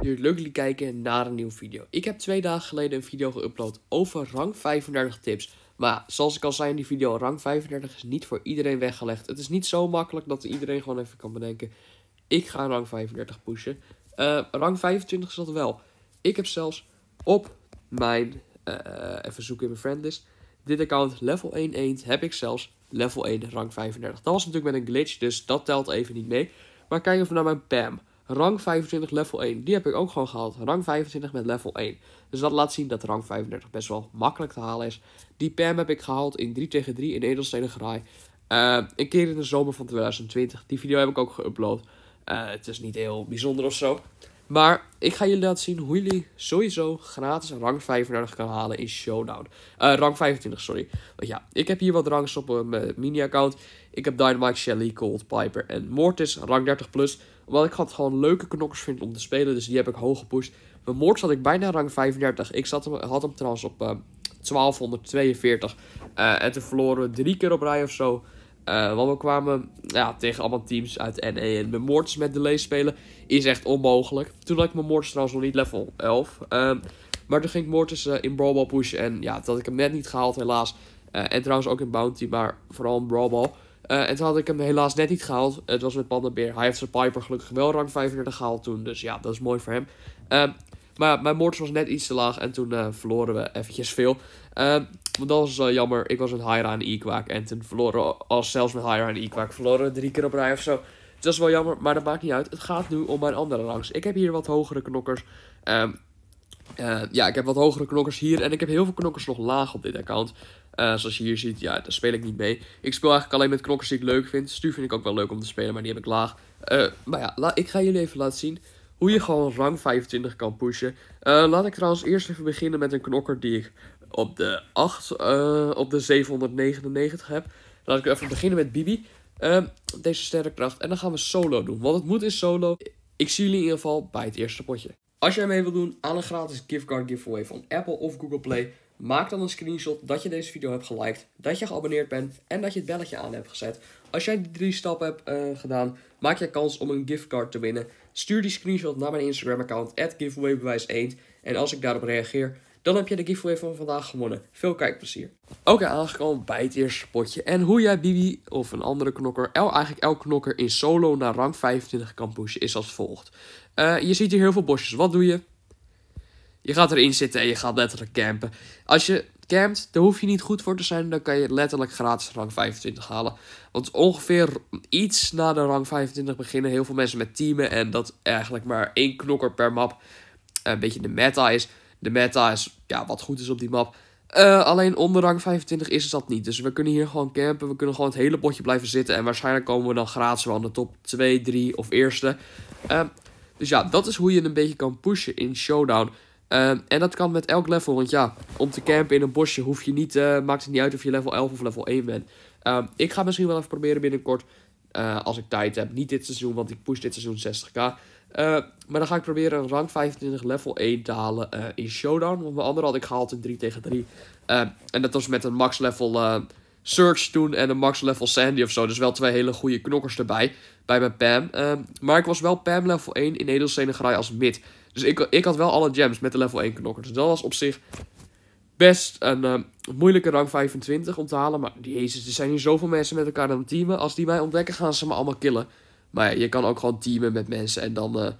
Jullie kijken naar een nieuwe video. Ik heb twee dagen geleden een video geüpload over rang 35 tips. Maar zoals ik al zei in die video, rang 35 is niet voor iedereen weggelegd. Het is niet zo makkelijk dat iedereen gewoon even kan bedenken. Ik ga rang 35 pushen. Eh, rang 25 is dat wel. Ik heb zelfs op mijn, eh, even zoeken in mijn friendlist, dit account level 1 eend heb ik zelfs level 1 rang 35. Dat was natuurlijk met een glitch, dus dat telt even niet mee. Maar kijk even naar mijn BAM. Rang 25, level 1. Die heb ik ook gewoon gehaald. Rang 25 met level 1. Dus dat laat zien dat rang 35 best wel makkelijk te halen is. Die Pam heb ik gehaald in 3 tegen 3 in Edelstenen Graai. een eh, keer in de zomer van 2020. Die video heb ik ook geüpload. Eh, het is niet heel bijzonder of zo. Maar ik ga jullie laten zien hoe jullie sowieso gratis rang 35 kan halen in Showdown. Eh, rang 25, sorry. Want ja, ik heb hier wat rangs op eh, mijn mini-account. Ik heb Dynamite, Shelly, Cold, Piper en Mortis, rang 30 plus. Omdat ik had gewoon leuke knokkers vind om te spelen, dus die heb ik hoog gepusht. Mijn Mortis had ik bijna rang 35. Ik zat hem, had hem trouwens op uh, eh, 1242. en toen verloren we drie keer op rij of zo. Eh, want we kwamen ja, tegen allemaal teams uit NE. En mijn Mortis met delay spelen is echt onmogelijk. Toen had ik mijn Mortis trouwens nog niet level 11. Ehm, maar toen ging ik moorts eh, in brawlball pushen. En ja, dat had ik hem net niet gehaald helaas. Eh, en trouwens ook in bounty, maar vooral in brawlball. en toen had ik hem helaas net niet gehaald. Het was met Pandabeer. Hij heeft zijn Piper gelukkig wel rank 35 gehaald toen. Dus ja, dat is mooi voor hem. Ehm, maar mijn Mortis was net iets te laag. En toen verloren we eventjes veel. Ehm, want dat was uh, jammer. Ik was met Hyra en Equak. En ten verloren, als zelfs met Hyra en Equak verloren drie keer op rij of zo. Dus dat is wel jammer, maar dat maakt niet uit. Het gaat nu om mijn andere rangs. Ik heb hier wat hogere knokkers. Ehm, eh, ja, ik heb wat hogere knokkers hier. En ik heb heel veel knokkers nog laag op dit account. Eh, zoals je hier ziet, ja, daar speel ik niet mee. Ik speel eigenlijk alleen met knokkers die ik leuk vind. Stu vind ik ook wel leuk om te spelen, maar die heb ik laag. maar ja, ik ga jullie even laten zien hoe je gewoon rang 25 kan pushen. laat ik trouwens eerst even beginnen met een knokker die ik op de, 8, eh, op de 799 heb. Laat ik even beginnen met Bibi. deze ehm, deze sterrenkracht. En dan gaan we solo doen. Want het moet in solo. Ik zie jullie in ieder geval bij het eerste potje. Als jij mee wilt doen aan een gratis giftcard giveaway van Apple of Google Play. Maak dan een screenshot dat je deze video hebt geliked, dat je geabonneerd bent en dat je het belletje aan hebt gezet. Als jij die drie stappen hebt eh, gedaan, maak jij kans om een giftcard te winnen. Stuur die screenshot naar mijn Instagram account, giveawaybewijs1. En als ik daarop reageer, dan heb je de giveaway van vandaag gewonnen. Veel kijkplezier. Oké, aangekomen bij het eerste potje En hoe jij Bibi of een andere knokker, el, eigenlijk elk knokker in solo naar rang 25 kan pushen, is als volgt. Eh, je ziet hier heel veel bosjes. Wat doe je? Je gaat erin zitten en je gaat letterlijk campen. Als je campt, daar hoef je niet goed voor te zijn. Dan kan je letterlijk gratis rang 25 halen. Want ongeveer iets na de rang 25 beginnen heel veel mensen met teamen. En dat eigenlijk maar één knokker per map een beetje de meta is. De meta is ja, wat goed is op die map. Eh, alleen onder rang 25 is dat niet. Dus we kunnen hier gewoon campen. We kunnen gewoon het hele potje blijven zitten. En waarschijnlijk komen we dan gratis wel aan de top 2, 3 of eerste. Uh, dus ja, dat is hoe je een beetje kan pushen in Showdown. Eh, en dat kan met elk level. Want ja, om te campen in een bosje hoef je niet, maakt het niet uit of je level 11 of level 1 bent. ik ga misschien wel even proberen binnenkort. als ik tijd heb. Niet dit seizoen, want ik push dit seizoen 60k. Eh, maar dan ga ik proberen een rank 25 level 1 te halen eh, in Showdown. Want mijn andere had ik gehaald in 3 tegen 3. Eh, en dat was met een max level Search toen en een max level Sandy of zo. Dus wel twee hele goede knokkers erbij. Bij mijn Pam. Ehm, maar ik was wel Pam level 1 in Edelstenegraai als mid. Dus ik, ik had wel alle gems met de level 1 knokkers, Dus dat was op zich best een moeilijke rank 25 om te halen. Maar jezus, er zijn hier zoveel mensen met elkaar aan het teamen. Als die mij ontdekken, gaan ze me allemaal killen. Maar je kan ook gewoon teamen met mensen en dan eh,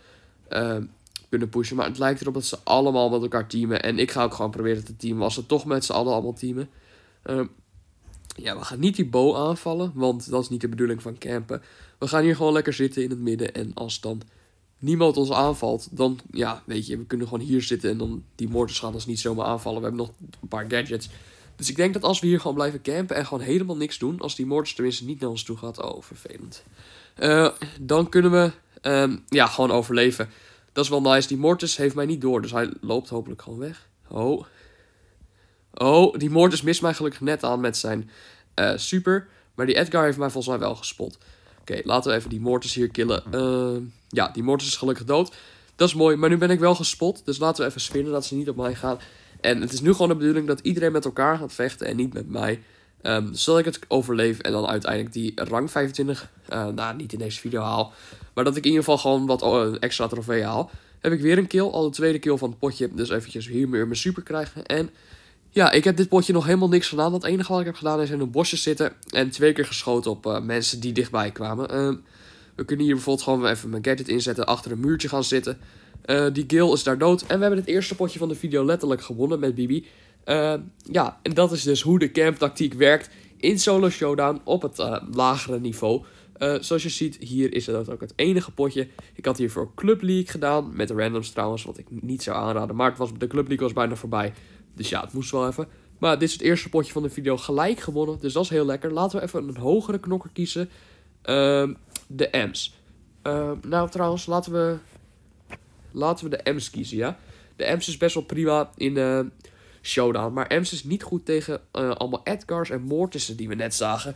eh, kunnen pushen. Maar het lijkt erop dat ze allemaal met elkaar teamen. En ik ga ook gewoon proberen te teamen als ze toch met z'n allen allemaal teamen. Ehm, ja, we gaan niet die bow aanvallen, want dat is niet de bedoeling van campen. We gaan hier gewoon lekker zitten in het midden. En als dan niemand ons aanvalt, dan ja, weet je, we kunnen gewoon hier zitten en dan die moorders gaan ons niet zomaar aanvallen. We hebben nog een paar gadgets. Dus ik denk dat als we hier gewoon blijven campen en gewoon helemaal niks doen, als die moorders tenminste niet naar ons toe gaat, oh, vervelend. Eh, dan kunnen we ehm, ja, gewoon overleven. Dat is wel nice. Die Mortis heeft mij niet door, dus hij loopt hopelijk gewoon weg. Oh. Oh, die Mortis mist mij gelukkig net aan met zijn eh, super. Maar die Edgar heeft mij volgens mij wel gespot. Oké, laten we even die Mortis hier killen. Ehm, ja, die Mortis is gelukkig dood. Dat is mooi, maar nu ben ik wel gespot. Dus laten we even spinnen dat ze niet op mij gaan. En het is nu gewoon de bedoeling dat iedereen met elkaar gaat vechten en niet met mij. Ehm, zodat ik het overleef en dan uiteindelijk die rang 25, eh, nou niet in deze video haal, maar dat ik in ieder geval gewoon wat eh, extra trofee haal. Heb ik weer een kill, al de tweede kill van het potje, dus eventjes hier meer mijn super krijgen. En ja, ik heb dit potje nog helemaal niks gedaan. Het enige wat ik heb gedaan is in een bosje zitten en twee keer geschoten op eh, mensen die dichtbij kwamen. Ehm, we kunnen hier bijvoorbeeld gewoon even mijn gadget inzetten, achter een muurtje gaan zitten. die kill is daar dood en we hebben het eerste potje van de video letterlijk gewonnen met Bibi. Eh, ja, en dat is dus hoe de camp tactiek werkt in Solo Showdown op het eh, lagere niveau. Eh, zoals je ziet, hier is dat ook het enige potje. Ik had hiervoor Club League gedaan, met randoms trouwens, wat ik niet zou aanraden. Maar het was, de Club League was bijna voorbij, dus ja, het moest wel even. Maar dit is het eerste potje van de video gelijk gewonnen, dus dat is heel lekker. Laten we even een hogere knokker kiezen. Ehm, de M's. Ehm, nou, trouwens, laten we, laten we de M's kiezen, ja. De M's is best wel prima in showdown. Maar Ems is niet goed tegen eh, allemaal Edgars en Mortissen die we net zagen.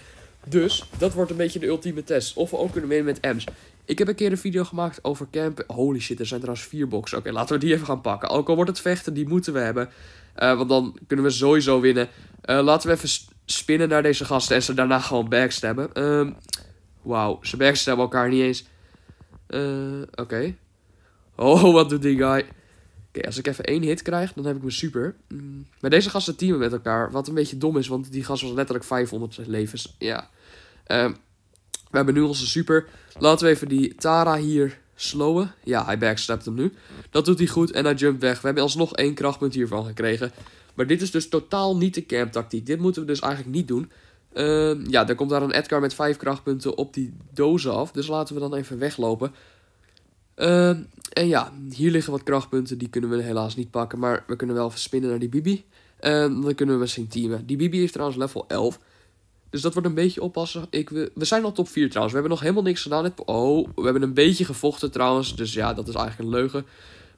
Dus dat wordt een beetje de ultieme test. Of we ook kunnen winnen met Ems. Ik heb een keer een video gemaakt over Camp. Holy shit, er zijn trouwens vier boxen. Oké, laten we die even gaan pakken. Ook al wordt het vechten, die moeten we hebben. Eh, want dan kunnen we sowieso winnen. Eh, laten we even spinnen naar deze gasten en ze daarna gewoon backstabben. Ehm, wauw, ze backstabben elkaar niet eens. Oké. Oh, wat doet die guy? Oké, als ik even één hit krijg, dan heb ik me super. Mm. Maar deze gasten teamen met elkaar, wat een beetje dom is, want die gast was letterlijk 500 levens. Ja. Um, we hebben nu onze super. Laten we even die Tara hier slowen. Ja, hij backstept hem nu. Dat doet hij goed en hij jumpt weg. We hebben alsnog één krachtpunt hiervan gekregen. Maar dit is dus totaal niet de camp-tactiek. Dit moeten we dus eigenlijk niet doen. Ehm, ja, er komt daar een Edgar met 5 krachtpunten op die dozen af. Dus laten we dan even weglopen. Uh, en ja, hier liggen wat krachtpunten. Die kunnen we helaas niet pakken. Maar we kunnen wel verspinnen spinnen naar die Bibi. En ehm, dan kunnen we misschien teamen. Die Bibi heeft trouwens level 11. Dus dat wordt een beetje oppassen. Ik, we, we zijn al top 4 trouwens. We hebben nog helemaal niks gedaan. Oh, we hebben een beetje gevochten trouwens. Dus ja, dat is eigenlijk een leugen.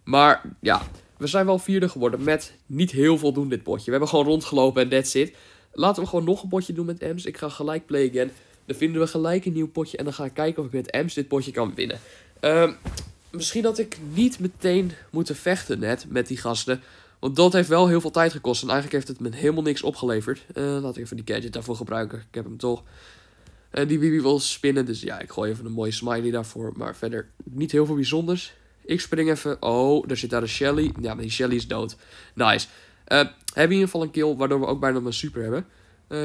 Maar ja, we zijn wel vierde geworden met niet heel veel doen dit potje. We hebben gewoon rondgelopen en that's it. Laten we gewoon nog een potje doen met Ems. Ik ga gelijk play again. Dan vinden we gelijk een nieuw potje. En dan ga ik kijken of ik met Ems dit potje kan winnen. Ehm misschien had ik niet meteen moeten vechten net met die gasten. Want dat heeft wel heel veel tijd gekost. En eigenlijk heeft het me helemaal niks opgeleverd. Uh, laat ik even die gadget daarvoor gebruiken. Ik heb hem toch. En eh, die Bibi wil spinnen. Dus ja, ik gooi even een mooie smiley daarvoor. Maar verder niet heel veel bijzonders. Ik spring even. Oh, daar zit daar een Shelly. Ja, maar die Shelly is dood. Nice. Uh, hebben in ieder geval een kill, waardoor we ook bijna een super hebben.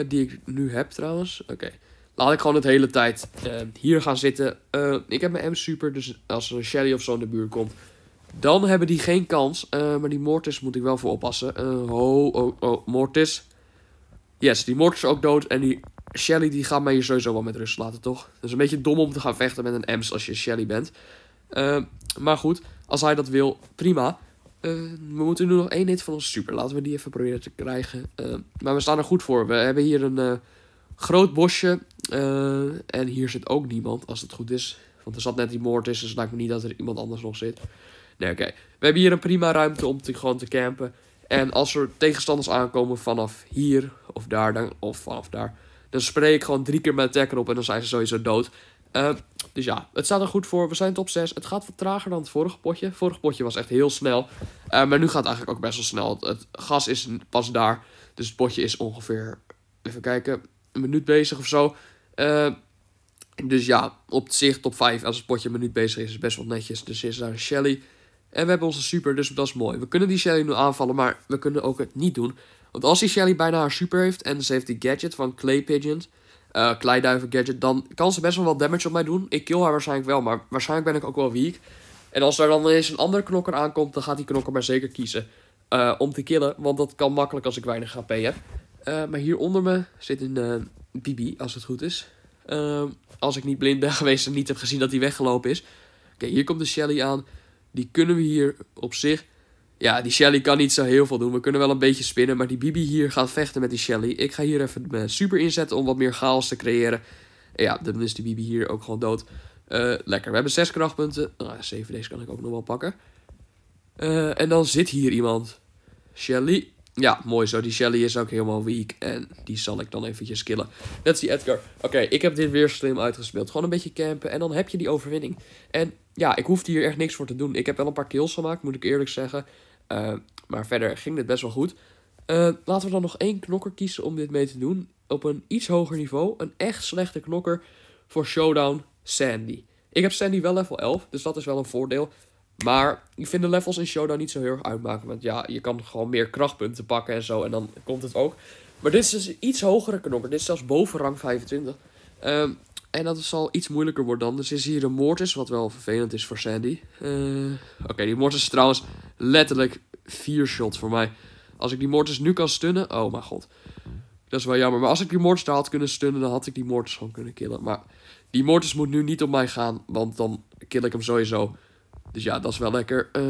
die ik nu heb trouwens. Oké laat ik gewoon het hele tijd eh, hier gaan zitten. Eh, ik heb mijn M-super, dus als er een Shelly of zo in de buurt komt, dan hebben die geen kans. Eh, maar die Mortis moet ik wel voor oppassen. oh, oh, oh, Mortis. Yes, die Mortis is ook dood. En die Shelly die gaat mij hier sowieso wel met rust laten, toch? Dat is een beetje dom om te gaan vechten met een Ems als je Shelly bent. maar goed, als hij dat wil, prima. we moeten nu nog één hit van ons super. Laten we die even proberen te krijgen. maar we staan er goed voor. We hebben hier een groot bosje eh, en hier zit ook niemand, als het goed is. Want er zat net die moord is, dus het lijkt me niet dat er iemand anders nog zit. Nee, oké. We hebben hier een prima ruimte om te, gewoon te campen. En als er tegenstanders aankomen vanaf hier of daar, dan, of vanaf daar... dan spreek ik gewoon drie keer mijn attacker op en dan zijn ze sowieso dood. Eh, dus ja, het staat er goed voor. We zijn top 6. Het gaat wat trager dan het vorige potje. Het vorige potje was echt heel snel. Eh, maar nu gaat het eigenlijk ook best wel snel. Het gas is pas daar. Dus het potje is ongeveer, even kijken, een minuut bezig of zo. Eh, dus ja, op zich top 5 als het potje een minuut bezig is, is best wel netjes. Dus is daar een Shelly. En we hebben onze super, dus dat is mooi. We kunnen die Shelly nu aanvallen, maar we kunnen ook het niet doen. Want als die Shelly bijna haar super heeft en ze heeft die gadget van Clay Pigeon, eh, Kleiduiven gadget, dan kan ze best wel wat damage op mij doen. Ik kill haar waarschijnlijk wel, maar waarschijnlijk ben ik ook wel weak. En als er dan eens een andere knokker aankomt, dan gaat die knokker maar zeker kiezen eh, om te killen. Want dat kan makkelijk als ik weinig HP heb. maar hier onder me zit een Bibi, als het goed is. Ehm, als ik niet blind ben geweest en niet heb gezien dat hij weggelopen is. Oké, hier komt de Shelly aan. Die kunnen we hier op zich... Ja, die Shelly kan niet zo heel veel doen. We kunnen wel een beetje spinnen, maar die Bibi hier gaat vechten met die Shelly. Ik ga hier even mijn eh, super inzetten om wat meer chaos te creëren. En ja, dan is die Bibi hier ook gewoon dood. Eh, lekker, we hebben zes krachtpunten. Nou, deze kan ik ook nog wel pakken. Eh, en dan zit hier iemand. Shelly, ja, mooi zo. Die Shelly is ook helemaal weak. En die zal ik dan eventjes killen. let's see die Edgar. Oké, ik heb dit weer slim uitgespeeld. Gewoon een beetje campen. En dan heb je die overwinning. En ja, ik hoefde hier echt niks voor te doen. Ik heb wel een paar kills gemaakt, moet ik eerlijk zeggen. Eh, maar verder ging dit best wel goed. Eh, laten we dan nog één knokker kiezen om dit mee te doen. Op een iets hoger niveau. Een echt slechte knokker voor Showdown Sandy. Ik heb Sandy wel level 11, dus dat is wel een voordeel. Maar ik vind de levels in Showdown niet zo heel erg uitmaken. Want ja, je kan gewoon meer krachtpunten pakken en zo. En dan komt het ook. Maar dit is een dus iets hogere knopper. Dit is zelfs boven rang 25. Ehm, en dat zal iets moeilijker worden dan. Dus is hier een Mortis, wat wel vervelend is voor Sandy. Eh, oké, die Mortis is trouwens letterlijk vier shots voor mij. Als ik die Mortis nu kan stunnen... Oh mijn god. Dat is wel jammer. Maar als ik die Mortis daar had kunnen stunnen, dan had ik die Mortis gewoon kunnen killen. Maar die Mortis moet nu niet op mij gaan, want dan kill ik hem sowieso. Dus ja, dat is wel lekker. Eh,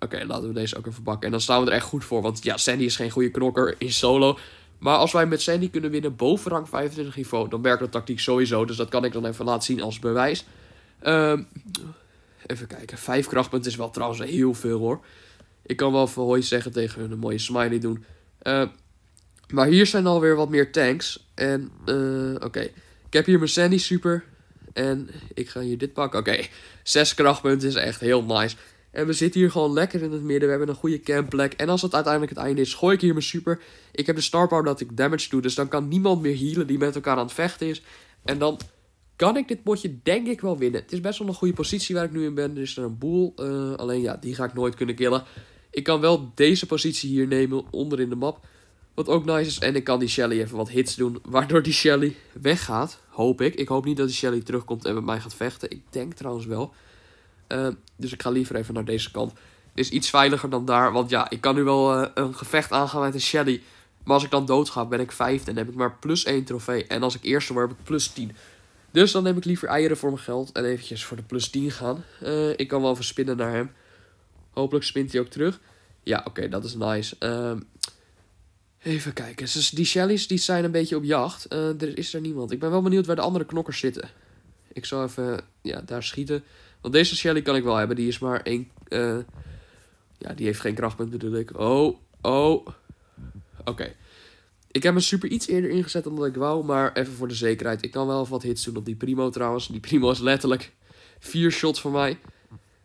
oké, laten we deze ook even bakken. En dan staan we er echt goed voor. Want ja, Sandy is geen goede knokker in solo. Maar als wij met Sandy kunnen winnen boven rang 25 niveau, dan werkt de tactiek sowieso. Dus dat kan ik dan even laten zien als bewijs. Ehm, even kijken. Vijf krachtpunten is wel trouwens heel veel hoor. Ik kan wel voor hoi zeggen tegen hun een mooie smiley doen. Ehm, maar hier zijn alweer wat meer tanks. En, eh, oké. Ik heb hier mijn Sandy super. En ik ga hier dit pakken. Oké, okay. zes krachtpunten is echt heel nice. En we zitten hier gewoon lekker in het midden. We hebben een goede campplek. En als het uiteindelijk het einde is, gooi ik hier mijn super. Ik heb de star power dat ik damage doe. Dus dan kan niemand meer healen die met elkaar aan het vechten is. En dan kan ik dit potje denk ik wel winnen. Het is best wel een goede positie waar ik nu in ben. Er is er een boel. Eh, alleen ja, die ga ik nooit kunnen killen. Ik kan wel deze positie hier nemen, onder in de map. Wat ook nice is. En ik kan die Shelly even wat hits doen. Waardoor die Shelly weggaat. Hoop ik. Ik hoop niet dat die Shelly terugkomt en met mij gaat vechten. Ik denk trouwens wel. Ehm, dus ik ga liever even naar deze kant. Is iets veiliger dan daar. Want ja, ik kan nu wel eh, een gevecht aangaan met een Shelly. Maar als ik dan doodga, ben ik vijfde en heb ik maar plus 1 trofee. En als ik eerste word, heb ik plus 10. Dus dan neem ik liever eieren voor mijn geld en eventjes voor de plus 10 gaan. Eh, ik kan wel even spinnen naar hem. Hopelijk spint hij ook terug. Ja, oké, dat is nice. Uh, Even kijken. Dus die Shellys die zijn een beetje op jacht. Eh, er is er niemand. Ik ben wel benieuwd waar de andere knokkers zitten. Ik zal even ja, daar schieten. Want deze Shelly kan ik wel hebben. Die is maar één... Eh, ja, die heeft geen krachtpunt bedoel ik. Oh, oh. Oké. Ik heb hem super iets eerder ingezet dan dat ik wou. Maar even voor de zekerheid. Ik kan wel wat hits doen op die Primo trouwens. Die Primo is letterlijk vier shots van mij.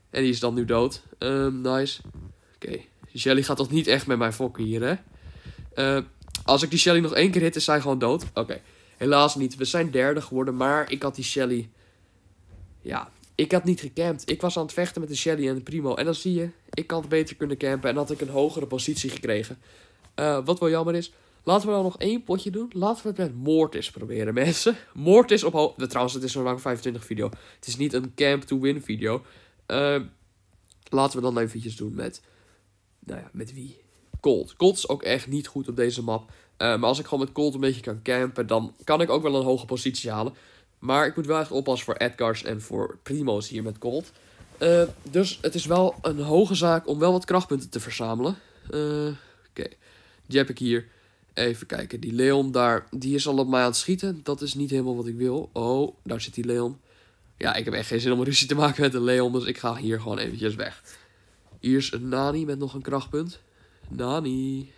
En die is dan nu dood. Ehm, nice. Oké. Okay. Jelly gaat toch niet echt met mijn fokken hier, hè? Eh, als ik die Shelly nog één keer hit, is zij gewoon dood. Oké, helaas niet. We zijn derde geworden, maar ik had die Shelly... Ja, ik had niet gecampt. Ik was aan het vechten met de Shelly en de Primo. En dan zie je, ik had beter kunnen campen en had ik een hogere positie gekregen. Eh, wat wel jammer is. Laten we dan nou nog één potje doen. Laten we het met Mortis proberen, mensen. Mortis op hoogte. Nou, trouwens, het is een lang 25 video. Het is niet een camp to win video. Eh, laten we dan eventjes doen met... Nou ja, met wie? Colt. Colt is ook echt niet goed op deze map. Eh, maar als ik gewoon met Colt een beetje kan campen, dan kan ik ook wel een hoge positie halen. Maar ik moet wel echt oppassen voor Edgars en voor Primo's hier met Colt. Eh, dus het is wel een hoge zaak om wel wat krachtpunten te verzamelen. Uh, Oké, die heb ik hier. Even kijken, die Leon daar, die is al op mij aan het schieten. Dat is niet helemaal wat ik wil. Oh, daar zit die Leon. Ja, ik heb echt geen zin om ruzie te maken met de Leon, dus ik ga hier gewoon eventjes weg. Hier is een Nani met nog een krachtpunt. Nani.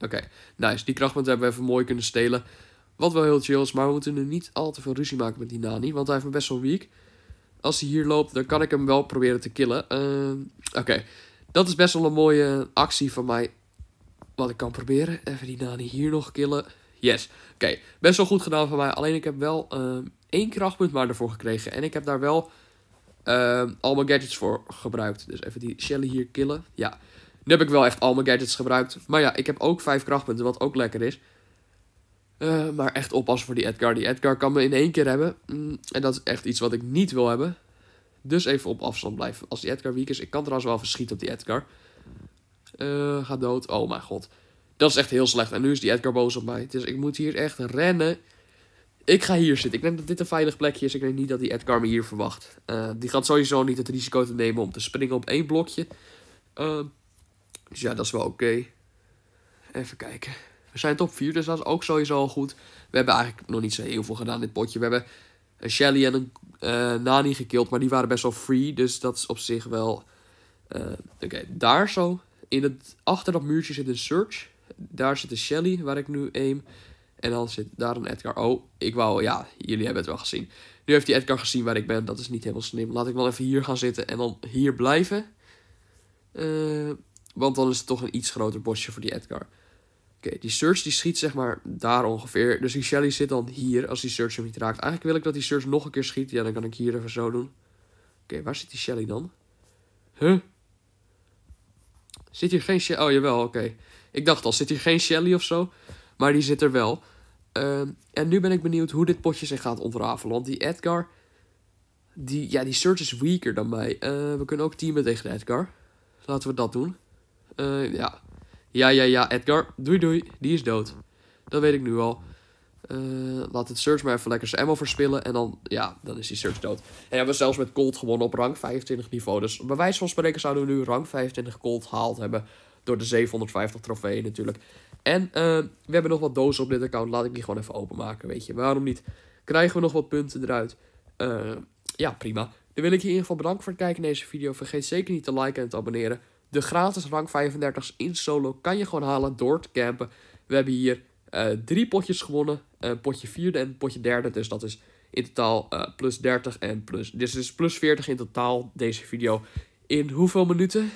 Oké, nice. Die krachtpunt hebben we even mooi kunnen stelen. Wat wel heel chill is, maar we moeten nu niet al te veel ruzie maken met die Nani. Want hij heeft me best wel weak. Als hij hier loopt, dan kan ik hem wel proberen te killen. Ehm, oké, dat is best wel een mooie actie van mij. Wat ik kan proberen. Even die Nani hier nog killen. Yes, oké. Best wel goed gedaan van mij. Alleen ik heb wel ehm, één krachtpunt maar ervoor gekregen. En ik heb daar wel uh, al mijn gadgets voor gebruikt. Dus even die Shelly hier killen. Ja, nu heb ik wel echt al mijn gadgets gebruikt. Maar ja, ik heb ook vijf krachtpunten, wat ook lekker is. Eh, maar echt oppassen voor die Edgar. Die Edgar kan me in één keer hebben. Mm, en dat is echt iets wat ik niet wil hebben. Dus even op afstand blijven. Als die Edgar weak is, ik kan trouwens wel verschieten op die Edgar. Eh, ga dood. Oh mijn god. Dat is echt heel slecht. En nu is die Edgar boos op mij. Dus ik moet hier echt rennen. Ik ga hier zitten. Ik denk dat dit een veilig plekje is. Ik denk niet dat die Edgar me hier verwacht. Eh, die gaat sowieso niet het risico te nemen om te springen op één blokje. Uh, dus ja, dat is wel oké. Even kijken. We zijn top 4, dus dat is ook sowieso al goed. We hebben eigenlijk nog niet zo heel veel gedaan in dit potje. We hebben een Shelly en een eh, Nani gekild, maar die waren best wel free. Dus dat is op zich wel... Eh, oké, daar zo. In het, achter dat muurtje zit een Search. Daar zit een Shelly, waar ik nu aim. En dan zit daar een Edgar. Oh, ik wou... Ja, jullie hebben het wel gezien. Nu heeft die Edgar gezien waar ik ben. Dat is niet helemaal slim. Laat ik wel even hier gaan zitten en dan hier blijven. Uh, want dan is het toch een iets groter bosje voor die Edgar. Oké, die Search die schiet zeg maar daar ongeveer. Dus die Shelly zit dan hier als die Search hem niet raakt. Eigenlijk wil ik dat die Search nog een keer schiet. Ja, dan kan ik hier even zo doen. Oké, waar zit die Shelly dan? Huh? Zit hier geen Shelly? Oh, jawel, oké. Ik dacht al, zit hier geen Shelly of zo? Maar die zit er wel. Ehm, en nu ben ik benieuwd hoe dit potje zich gaat ontrafelen. Want die Edgar, die, ja, die Search is weaker dan mij. Eh, we kunnen ook teamen tegen de Edgar. Laten we dat doen. Uh, ja. Ja, ja, ja, Edgar. Doei, doei. Die is dood. Dat weet ik nu al. Eh, laat het search maar even lekker zijn ammo verspillen. En dan, ja, dan is die search dood. En hebben we zelfs met Cold gewonnen op rank 25 niveau. Dus bij wijze van spreken zouden we nu rank 25 Colt gehaald hebben. Door de 750 trofeeën natuurlijk. En eh, we hebben nog wat dozen op dit account. Laat ik die gewoon even openmaken, weet je. Waarom niet? Krijgen we nog wat punten eruit? ja, prima. Dan wil ik je in ieder geval bedanken voor het kijken naar deze video. Vergeet zeker niet te liken en te abonneren. De gratis rank 35's in solo kan je gewoon halen door te campen. We hebben hier uh, drie potjes gewonnen. Eh, potje vierde en potje derde. Dus dat is in totaal uh, plus 30 en plus... Dus is plus 40 in totaal deze video. In hoeveel minuten?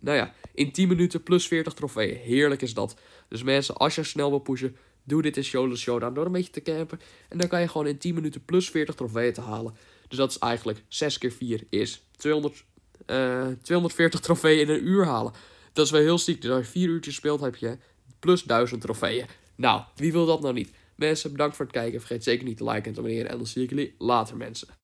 Nou ja, in 10 minuten plus 40 trofeeën. Heerlijk is dat. Dus mensen, als je snel wil pushen, doe dit in Show Showdown door een beetje te campen. En dan kan je gewoon in 10 minuten plus 40 trofeeën te halen. Dus dat is eigenlijk 6 keer 4 is 200 240 eh, trofeeën in een uur halen. Dat is wel heel ziek. Dus als je vier uurtjes speelt, heb je plus 1000 trofeeën. Nou, wie wil dat nou niet? Mensen, bedankt voor het kijken. Vergeet zeker niet te liken en te abonneren. En dan zie ik jullie later, mensen.